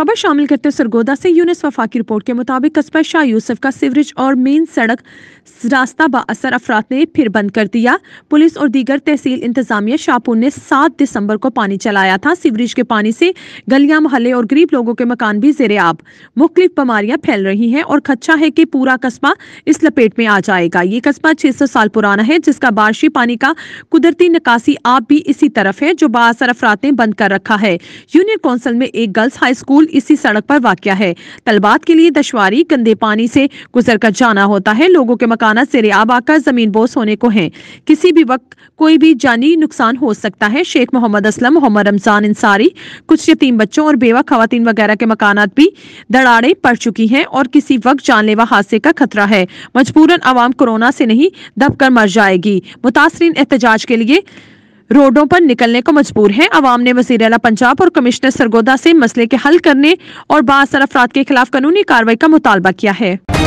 खबर शामिल करते सरगोदा से यूनिस वफाकी रिपोर्ट के मुताबिक कस्बा शाह यूसुफ का सिवरेज और मेन सड़क रास्ता बासर अफराद ने फिर बंद कर दिया पुलिस और दीगर तहसील इंतजामिया शाहपुर ने 7 दिसंबर को पानी चलाया था सीवरेज के पानी से गलियां मोहल्ले और गरीब लोगों के मकान भी जेरे आब मुख्त बीमारियां फैल रही हैं और खच्चा है कि पूरा कस्बा इस लपेट में आ जाएगा ये कस्बा 600 साल पुराना है जिसका बारिशी पानी का कुदरती निकासी आप भी इसी तरफ है जो बासर अफराद ने बंद कर रखा है यूनियन कौंसिल में एक गर्ल्स हाई स्कूल इसी सड़क पर वाक़ है तलबात के लिए दशवारी गंदे पानी से गुजर कर जाना होता है लोगों के मकाना सिरयाब आकर जमीन बोस होने को है किसी भी वक्त कोई भी जानी नुकसान हो सकता है शेख मोहम्मद असलम मोहम्मद रमजान इंसारी कुछ यतीम बच्चों और बेवा खातन वगैरह के मकान भी दड़ाड़े पड़ चुकी हैं और किसी वक्त जानलेवा हादसे का खतरा है मजबूरन आवाम कोरोना से नहीं दबकर मर जाएगी मुतासरी एहतजाज के लिए रोडों पर निकलने को मजबूर हैं आवाम ने वजीर अला पंजाब और कमिश्नर सरगोदा से मसले के हल करने और बासर अफराद के खिलाफ कानूनी कार्रवाई का मुतालबा किया है